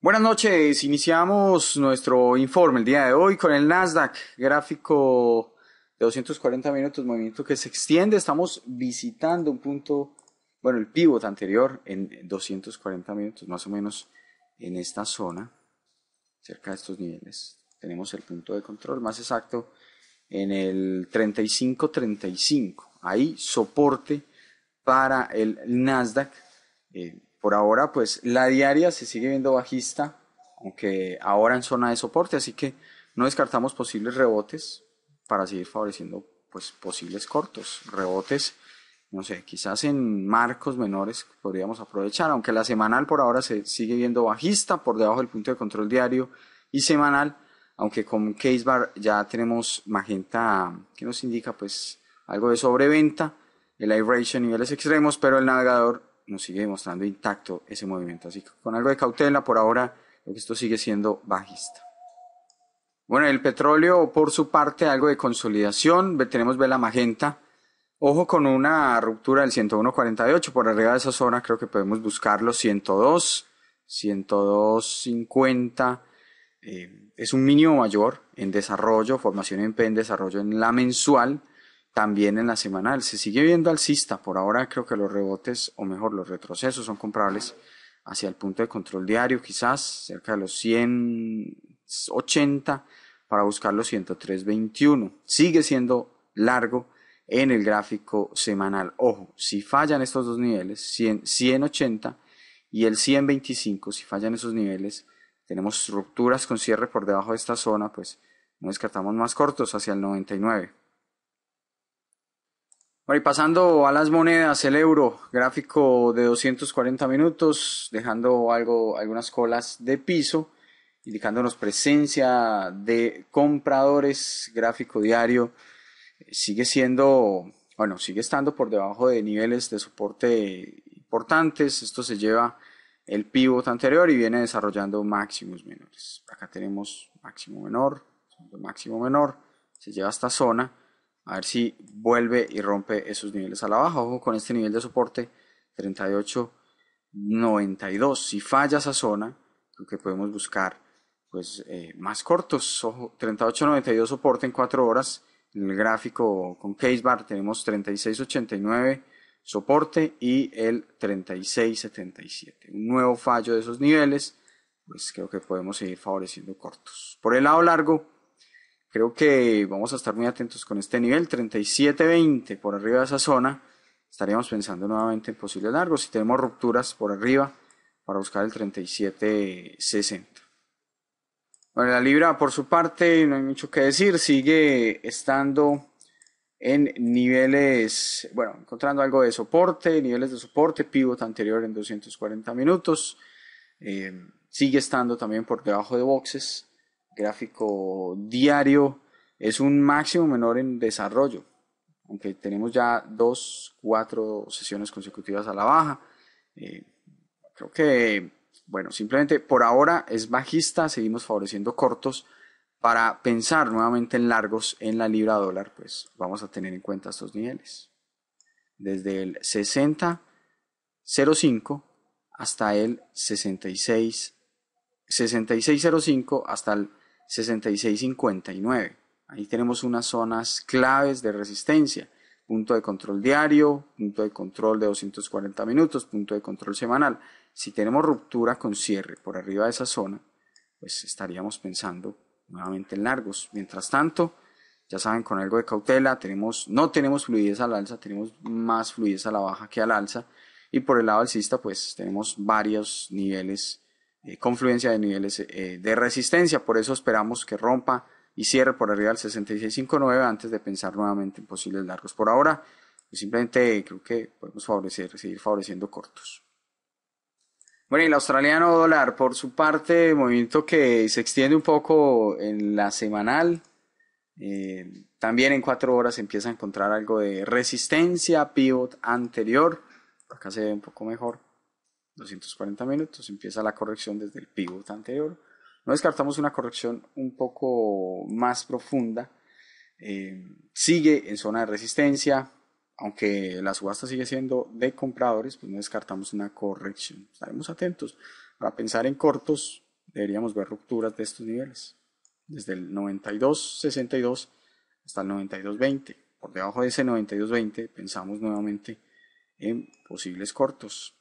Buenas noches, iniciamos nuestro informe el día de hoy con el Nasdaq, gráfico de 240 minutos, movimiento que se extiende, estamos visitando un punto, bueno, el pivot anterior en 240 minutos, más o menos en esta zona, cerca de estos niveles, tenemos el punto de control más exacto en el 3535. Ahí soporte para el Nasdaq. Eh, por ahora, pues la diaria se sigue viendo bajista, aunque ahora en zona de soporte, así que no descartamos posibles rebotes para seguir favoreciendo pues posibles cortos, rebotes, no sé, quizás en marcos menores podríamos aprovechar, aunque la semanal por ahora se sigue viendo bajista por debajo del punto de control diario y semanal aunque con casebar ya tenemos magenta que nos indica pues algo de sobreventa, el a niveles extremos, pero el navegador nos sigue mostrando intacto ese movimiento. Así que con algo de cautela por ahora, esto sigue siendo bajista. Bueno, el petróleo por su parte algo de consolidación, tenemos vela magenta. Ojo con una ruptura del 101.48 por arriba de esa zona, creo que podemos buscar los 102, 102.50 eh, es un mínimo mayor en desarrollo, formación en P e desarrollo en la mensual, también en la semanal. Se sigue viendo alcista, por ahora creo que los rebotes, o mejor, los retrocesos son comprables hacia el punto de control diario, quizás cerca de los 180 para buscar los 103.21. Sigue siendo largo en el gráfico semanal. Ojo, si fallan estos dos niveles, 180 y el 125, si fallan esos niveles, tenemos rupturas con cierre por debajo de esta zona, pues nos descartamos más cortos hacia el 99. Bueno, y pasando a las monedas, el euro, gráfico de 240 minutos, dejando algo, algunas colas de piso, indicándonos presencia de compradores, gráfico diario, sigue siendo, bueno, sigue estando por debajo de niveles de soporte importantes, esto se lleva el pivot anterior y viene desarrollando máximos menores. Acá tenemos máximo menor, máximo menor, se lleva a esta zona, a ver si vuelve y rompe esos niveles a la baja. Ojo con este nivel de soporte 38.92. Si falla esa zona, lo que podemos buscar pues eh, más cortos. 38.92 soporte en 4 horas. En el gráfico con case bar tenemos 36.89 soporte y el 3677. Un nuevo fallo de esos niveles, pues creo que podemos seguir favoreciendo cortos. Por el lado largo, creo que vamos a estar muy atentos con este nivel 3720 por arriba de esa zona. Estaríamos pensando nuevamente en posibles largos. Si tenemos rupturas por arriba, para buscar el 3760. Bueno, la libra por su parte, no hay mucho que decir, sigue estando en niveles, bueno, encontrando algo de soporte, niveles de soporte, pivot anterior en 240 minutos, eh, sigue estando también por debajo de boxes, gráfico diario, es un máximo menor en desarrollo, aunque tenemos ya dos, cuatro sesiones consecutivas a la baja. Eh, creo que, bueno, simplemente por ahora es bajista, seguimos favoreciendo cortos para pensar nuevamente en largos en la libra dólar, pues vamos a tener en cuenta estos niveles. Desde el 60.05 hasta el 66 66.05 hasta el 66.59. Ahí tenemos unas zonas claves de resistencia. Punto de control diario, punto de control de 240 minutos, punto de control semanal. Si tenemos ruptura con cierre por arriba de esa zona, pues estaríamos pensando nuevamente en largos. Mientras tanto, ya saben, con algo de cautela, tenemos, no tenemos fluidez al alza, tenemos más fluidez a la baja que al alza. Y por el lado alcista, pues tenemos varios niveles, eh, confluencia de niveles eh, de resistencia. Por eso esperamos que rompa y cierre por arriba del 66.59 antes de pensar nuevamente en posibles largos. Por ahora, pues simplemente creo que podemos favorecer, seguir favoreciendo cortos. Bueno, el australiano dólar, por su parte, movimiento que se extiende un poco en la semanal. Eh, también en cuatro horas empieza a encontrar algo de resistencia, pivot anterior. acá se ve un poco mejor. 240 minutos, empieza la corrección desde el pivot anterior. No descartamos una corrección un poco más profunda. Eh, sigue en zona de resistencia, aunque la subasta sigue siendo de compradores, pues no descartamos una corrección. Estaremos atentos. Para pensar en cortos, deberíamos ver rupturas de estos niveles. Desde el 92.62 hasta el 92.20. Por debajo de ese 92.20 pensamos nuevamente en posibles cortos.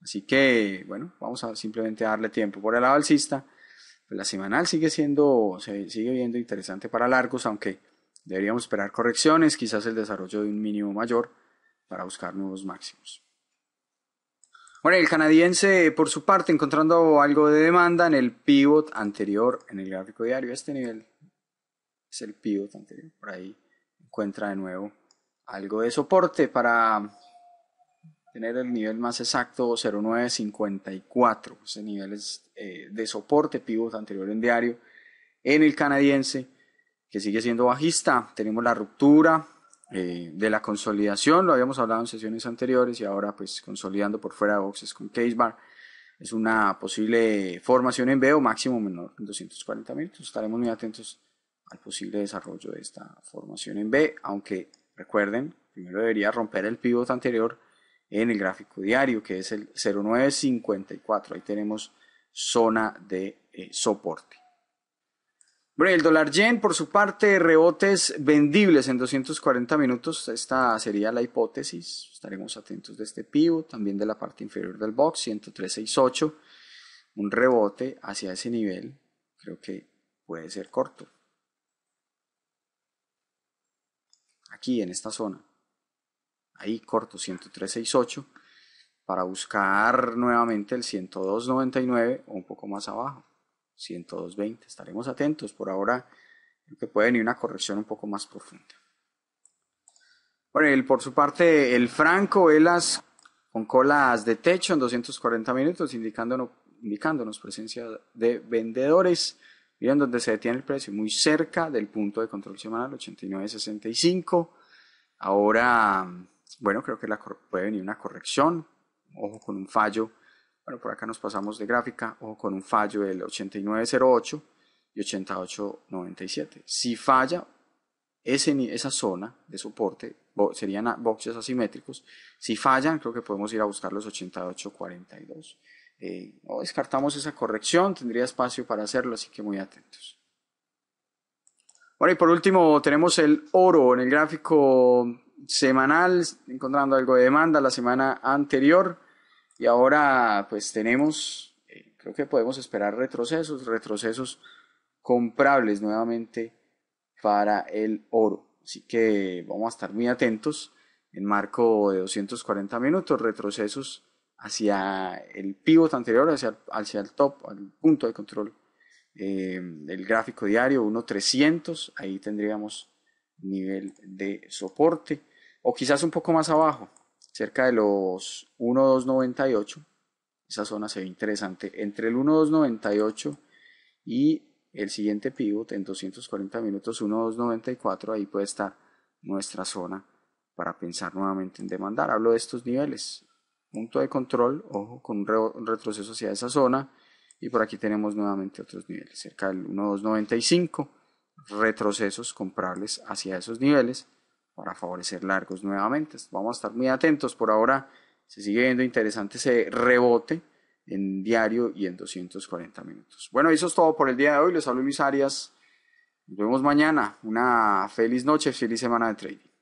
Así que, bueno, vamos a simplemente darle tiempo. Por el lado alcista, pues la semanal sigue siendo, se sigue viendo interesante para largos, aunque Deberíamos esperar correcciones, quizás el desarrollo de un mínimo mayor para buscar nuevos máximos. Bueno, el canadiense, por su parte, encontrando algo de demanda en el pivot anterior en el gráfico diario. Este nivel es el pivot anterior. Por ahí encuentra de nuevo algo de soporte para tener el nivel más exacto 0954. Ese nivel es eh, de soporte pivot anterior en diario en el canadiense que sigue siendo bajista. Tenemos la ruptura eh, de la consolidación, lo habíamos hablado en sesiones anteriores y ahora pues consolidando por fuera de boxes con case bar. Es una posible formación en B o máximo menor en 240 mil, Estaremos muy atentos al posible desarrollo de esta formación en B, aunque recuerden, primero debería romper el pivot anterior en el gráfico diario, que es el 0954. Ahí tenemos zona de eh, soporte el dólar yen, por su parte, rebotes vendibles en 240 minutos. Esta sería la hipótesis. Estaremos atentos de este pivo, también de la parte inferior del box, 103.68. Un rebote hacia ese nivel, creo que puede ser corto. Aquí, en esta zona. Ahí corto, 103.68 para buscar nuevamente el 102.99 o un poco más abajo. 102.20. Estaremos atentos. Por ahora creo que puede venir una corrección un poco más profunda. Bueno, por su parte, el franco, velas con colas de techo en 240 minutos, indicándonos, indicándonos presencia de vendedores. Miren donde se detiene el precio, muy cerca del punto de control semanal, 89.65. Ahora, bueno, creo que la, puede venir una corrección. Ojo con un fallo bueno, por acá nos pasamos de gráfica o con un fallo del 8908 y 8897. Si falla ese, esa zona de soporte, serían boxes asimétricos. Si fallan, creo que podemos ir a buscar los 8842. Eh, no descartamos esa corrección, tendría espacio para hacerlo, así que muy atentos. Bueno, y por último tenemos el oro en el gráfico semanal, encontrando algo de demanda la semana anterior y ahora pues tenemos, eh, creo que podemos esperar retrocesos, retrocesos comprables nuevamente para el oro. Así que vamos a estar muy atentos en marco de 240 minutos, retrocesos hacia el pivot anterior, hacia, el top, al punto de control eh, del gráfico diario 1300, ahí tendríamos nivel de soporte o quizás un poco más abajo, cerca de los 1,298. Esa zona se ve interesante. Entre el 1,298 y el siguiente pivot en 240 minutos 1,294, ahí puede estar nuestra zona para pensar nuevamente en demandar. Hablo de estos niveles. Punto de control, ojo, con un, retroceso hacia esa zona. Y por aquí tenemos nuevamente otros niveles, cerca del 1,295, retrocesos comprables hacia esos niveles para favorecer largos nuevamente. Vamos a estar muy atentos. Por ahora se sigue viendo interesante ese rebote en diario y en 240 minutos. Bueno, eso es todo por el día de hoy. Les hablo Luis Arias. Nos vemos mañana. Una feliz noche, feliz semana de trading.